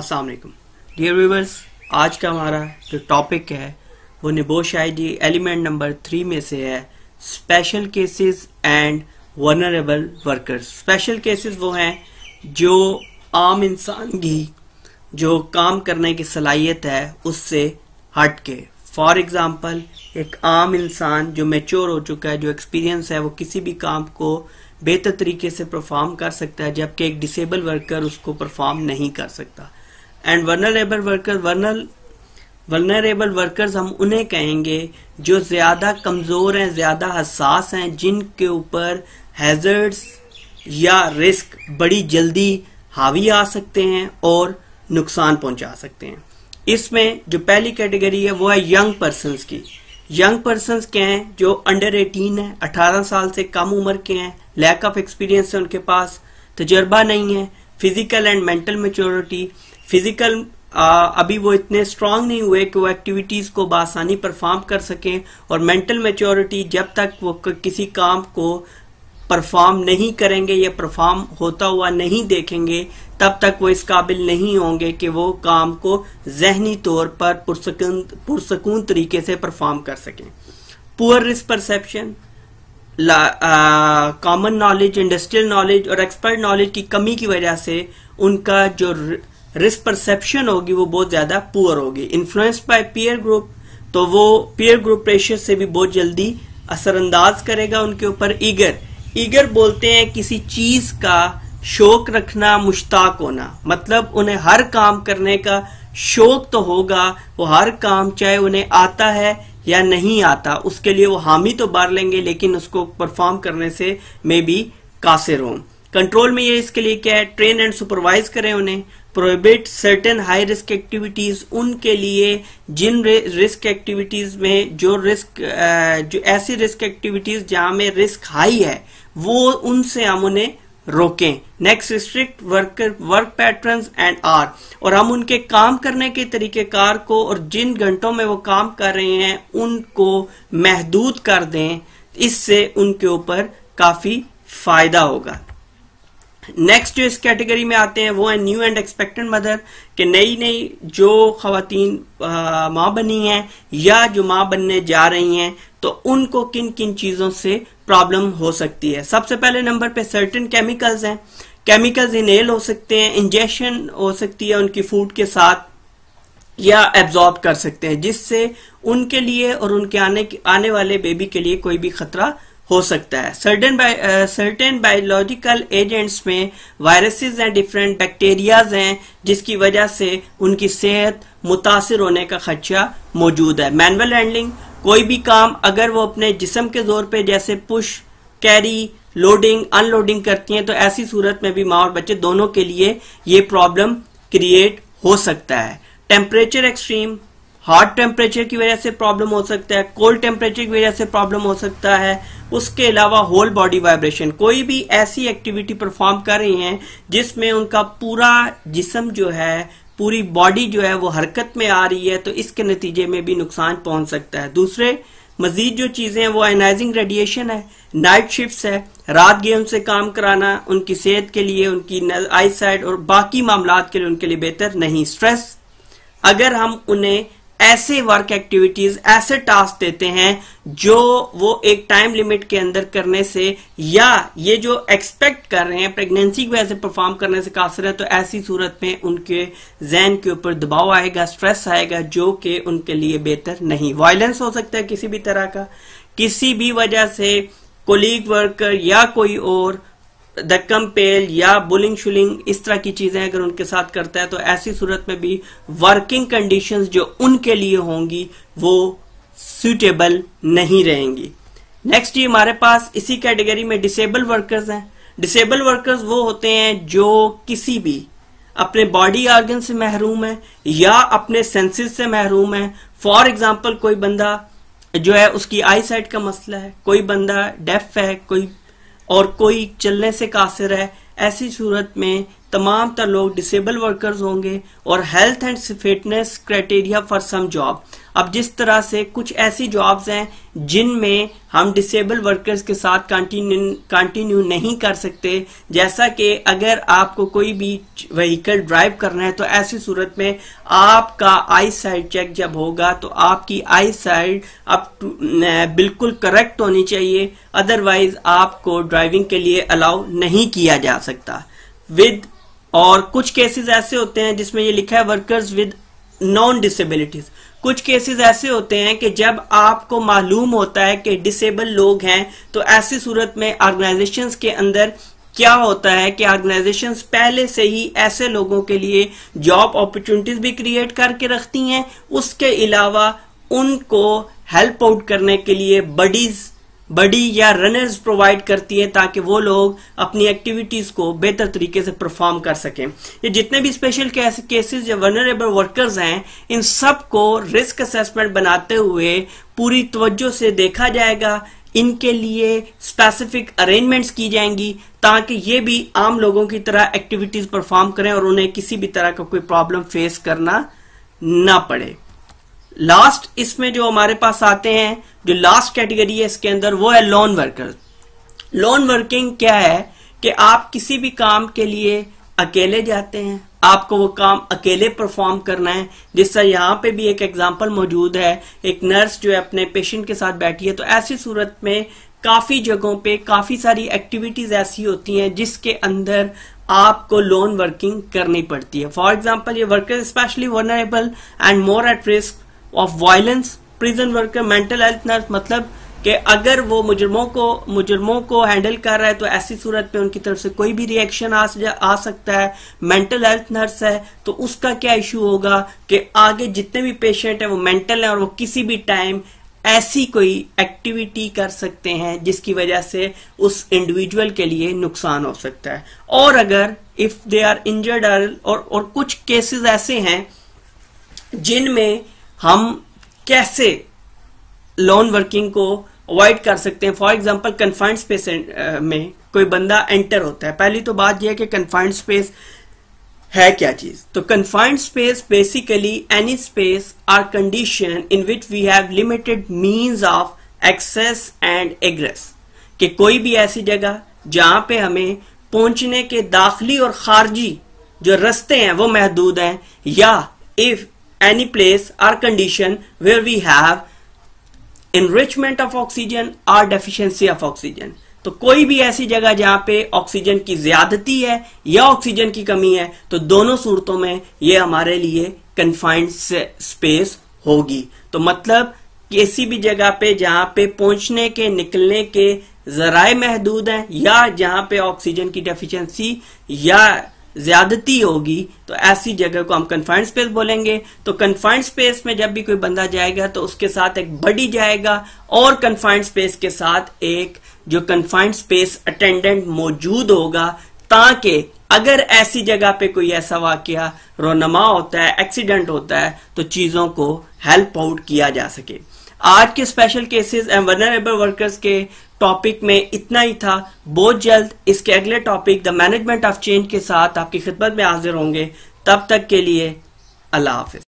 Aslam dear viewers आज का हमारा जो टॉपिक है वो NEBOSH ID element number three में से है special cases and vulnerable workers special cases वो हैं जो आम इंसान की जो काम करने की सलाहियत है उससे हट के फॉर एग्ज़ाम्पल एक आम इंसान जो मेच्योर हो चुका है जो एक्सपीरियंस है वो किसी भी काम को बेहतर तरीके से परफॉर्म कर सकता है जबकि एक डिसेबल वर्कर उसको परफॉर्म नहीं कर सकता एंड वर्नरेबल वर्कर वर्नर वर्नरेबल वर्कर्स हम उन्हें कहेंगे जो ज़्यादा कमज़ोर हैं ज़्यादा हसास हैं जिनके ऊपर हैजर्ड्स या रिस्क बड़ी जल्दी हावी आ सकते हैं और नुकसान पहुंचा सकते हैं इसमें जो पहली कैटेगरी है वो है यंग पर्सनस की यंग पर्सनस के हैं जो अंडर 18 है 18 साल से कम उम्र के हैं लैक ऑफ एक्सपीरियंस है उनके पास तजर्बा नहीं है physical and mental maturity physical अभी वो इतने स्ट्रांग नहीं हुए कि वो एक्टिविटीज को बासानी परफॉर्म कर सकें और मेंटल मेच्योरिटी जब तक वो किसी काम को परफॉर्म नहीं करेंगे या परफॉर्म होता हुआ नहीं देखेंगे तब तक वो इस काबिल नहीं होंगे कि वो काम को जहनी तौर पर पुरसकून पुरसकून तरीके से परफॉर्म कर सकें poor risk perception common knowledge industrial knowledge और एक्सपर्ट नॉलेज की कमी की वजह से उनका जो रिस्क परसेप्शन होगी वो बहुत ज्यादा पुअर होगी इन्फ्लुएंस बाय पीयर ग्रुप तो वो पीयर ग्रुप प्रेशर से भी बहुत जल्दी असरअंदाज करेगा उनके ऊपर ईगर ईगर बोलते हैं किसी चीज का शौक रखना मुश्ताक होना मतलब उन्हें हर काम करने का शौक तो होगा वो हर काम चाहे उन्हें आता है या नहीं आता उसके लिए वो हामी तो बार लेंगे लेकिन उसको परफॉर्म करने से मे बी कासिर हों कंट्रोल में ये इसके लिए क्या है ट्रेन एंड सुपरवाइज करें उन्हें prohibit certain high risk activities उनके लिए जिन रिस्क एक्टिविटीज में जो रिस्क जो ऐसी रिस्क एक्टिविटीज जहां में रिस्क हाई है वो उनसे हम उन्हें रोकें next restrict worker work pattern and or और हम उनके काम करने के तरीकेकार को और जिन घंटों में वो काम कर रहे हैं उनको महदूद कर दें इससे उनके ऊपर काफी फायदा होगा नेक्स्ट जो इस कैटेगरी में आते हैं वो है न्यू एंड एक्सपेक्टेड मदर कि नई नई जो खातन माँ बनी हैं या जो माँ बनने जा रही हैं तो उनको किन किन चीजों से प्रॉब्लम हो सकती है सबसे पहले नंबर पे सर्टेन केमिकल्स हैं केमिकल्स इनहेल हो सकते हैं इंजेक्शन हो सकती है उनकी फूड के साथ या एब्जॉर्ब कर सकते हैं जिससे उनके लिए और उनके आने आने वाले बेबी के लिए कोई भी खतरा हो सकता है सर्टेन सर्टेन बायोलॉजिकल एजेंट्स में वायरसेस हैं डिफरेंट बैक्टीरियाज हैं जिसकी वजह से उनकी सेहत मुतासर होने का खदशा मौजूद है मैनुअल हैंडलिंग कोई भी काम अगर वो अपने जिसम के जोर पे जैसे पुश कैरी लोडिंग अनलोडिंग करती हैं तो ऐसी सूरत में भी माँ और बच्चे दोनों के लिए ये प्रॉब्लम क्रिएट हो सकता है टेम्परेचर एक्सट्रीम हॉट टेम्परेचर की वजह से प्रॉब्लम हो सकता है कोल्ड टेम्परेचर की वजह से प्रॉब्लम हो सकता है उसके अलावा होल बॉडी वाइब्रेशन कोई भी ऐसी एक्टिविटी परफॉर्म कर रही हैं जिसमें उनका पूरा जिसम जो है पूरी बॉडी जो है वो हरकत में आ रही है तो इसके नतीजे में भी नुकसान पहुंच सकता है दूसरे मजीद जो चीजें हैं वो एनाइजिंग रेडिएशन है नाइट शिफ्ट है रात गेम से काम कराना उनकी सेहत के लिए उनकी आई साइड और बाकी मामला के लिए उनके लिए बेहतर नहीं स्ट्रेस अगर हम उन्हें ऐसे वर्क एक्टिविटीज ऐसे टास्क देते हैं जो वो एक टाइम लिमिट के अंदर करने से या ये जो एक्सपेक्ट कर रहे हैं प्रेगनेंसी की वजह से परफॉर्म करने से कासर है तो ऐसी सूरत में उनके जहन के ऊपर दबाव आएगा स्ट्रेस आएगा जो कि उनके लिए बेहतर नहीं वायलेंस हो सकता है किसी भी तरह का किसी भी वजह से कोलीग वर्कर या कोई और धक्कम पेल या बुलिंग शुलिंग इस तरह की चीजें अगर उनके साथ करता है तो ऐसी सूरत में भी वर्किंग कंडीशंस जो उनके लिए होंगी वो सुटेबल नहीं रहेंगी नेक्स्ट ये हमारे पास इसी कैटेगरी में डिसेबल वर्कर्स हैं डिसेबल वर्कर्स वो होते हैं जो किसी भी अपने बॉडी ऑर्गन से महरूम है या अपने सेंसेस से महरूम है फॉर एग्जाम्पल कोई बंदा जो है उसकी आई साइट का मसला है कोई बंदा डेफ है कोई और कोई चलने से कासिर है ऐसी सूरत में तमाम तर लोग डिसेबल वर्कर्स होंगे और health and fitness criteria for some job अब जिस तरह से कुछ ऐसी जॉब्स हैं जिनमें हम डिसेबल वर्कर्स के साथ कंटिन्यू कंटिन्यू नहीं कर सकते जैसा कि अगर आपको कोई भी व्हीकल ड्राइव करना है तो ऐसी सूरत में आपका आई साइड चेक जब होगा तो आपकी आई साइड अब बिल्कुल करेक्ट होनी चाहिए अदरवाइज आपको ड्राइविंग के लिए अलाउ नहीं किया जा सकता विद और कुछ केसेस ऐसे होते हैं जिसमें ये लिखा है वर्कर्स विद नॉन डिसेबिलिटीज कुछ केसेस ऐसे होते हैं कि जब आपको मालूम होता है कि डिसेबल लोग हैं तो ऐसी सूरत में ऑर्गेनाइजेशंस के अंदर क्या होता है कि ऑर्गेनाइजेशन पहले से ही ऐसे लोगों के लिए जॉब अपॉर्चुनिटीज भी क्रिएट करके रखती हैं उसके अलावा उनको हेल्प आउट करने के लिए बडीज बडी या रनर्स प्रोवाइड करती है ताकि वो लोग अपनी एक्टिविटीज को बेहतर तरीके से परफॉर्म कर सकें ये जितने भी स्पेशल केसेस या वनरेबल वर्कर्स हैं इन सब को रिस्क असेसमेंट बनाते हुए पूरी तवज्जो से देखा जाएगा इनके लिए स्पेसिफिक अरेंजमेंट्स की जाएंगी ताकि ये भी आम लोगों की तरह एक्टिविटीज परफॉर्म करें और उन्हें किसी भी तरह का कोई प्रॉब्लम फेस करना ना पड़े लास्ट इसमें जो हमारे पास आते हैं जो लास्ट कैटेगरी है इसके अंदर वो है लोन वर्कर लोन वर्किंग क्या है कि आप किसी भी काम के लिए अकेले जाते हैं आपको वो काम अकेले परफॉर्म करना है जिस तरह यहाँ पे भी एक एग्जांपल मौजूद है एक नर्स जो है अपने पेशेंट के साथ बैठी है तो ऐसी सूरत में काफी जगहों पे काफी सारी एक्टिविटीज ऐसी होती हैं जिसके अंदर आपको लोन वर्किंग करनी पड़ती है फॉर एग्जाम्पल ये worker specially vulnerable and more at risk of violence prison worker mental health nurse मतलब कि अगर वो मुजरमों को मुजरमों को हैंडल कर रहा है तो ऐसी सूरत पे उनकी तरफ से कोई भी रिएक्शन आ, आ सकता है मेंटल हेल्थ नर्स है तो उसका क्या इशू होगा कि आगे जितने भी पेशेंट है वो मेंटल है और वो किसी भी टाइम ऐसी कोई एक्टिविटी कर सकते हैं जिसकी वजह से उस इंडिविजुअल के लिए नुकसान हो सकता है और अगर इफ दे आर इंजर्ड और और कुछ केसेस ऐसे हैं जिनमें हम कैसे लॉन वर्किंग को अवॉइड कर सकते हैं फॉर एग्जाम्पल कन्फाइंड स्पेस में कोई बंदा एंटर होता है पहली तो बात यह है कि कन्फाइंड स्पेस है क्या चीज तो confined space basically any space or condition in which we have limited means of access and egress कि कोई भी ऐसी जगह जहां पे हमें पहुंचने के दाखिली और खारजी जो रस्ते हैं वो महदूद हैं या if any place or condition where we have enrichment of oxygen or deficiency of oxygen तो कोई भी ऐसी जगह जहां पे ऑक्सीजन की ज्यादती है या ऑक्सीजन की कमी है तो दोनों सूरतों में ये हमारे लिए कन्फाइंड स्पेस होगी तो मतलब किसी भी जगह पे जहां पे पहुंचने के निकलने के जराए महदूद हैं या जहां पे ऑक्सीजन की डेफिशिएंसी या ज्यादती होगी तो ऐसी जगह को हम कन्फाइंड स्पेस बोलेंगे तो कन्फाइंड स्पेस में जब भी कोई बंदा जाएगा तो उसके साथ एक बडी जाएगा और कन्फाइंड स्पेस के साथ एक जो कन्फाइंड स्पेस अटेंडेंट मौजूद होगा ताकि अगर ऐसी जगह पे कोई ऐसा वाक्य रोनमा होता है एक्सीडेंट होता है तो चीजों को हेल्प आउट किया जा सके आज के special cases and vulnerable workers के टॉपिक में इतना ही था बहुत जल्द इसके अगले topic the management of change के साथ आपकी खिदमत में हाजिर होंगे तब तक के लिए अल्लाह हाफिज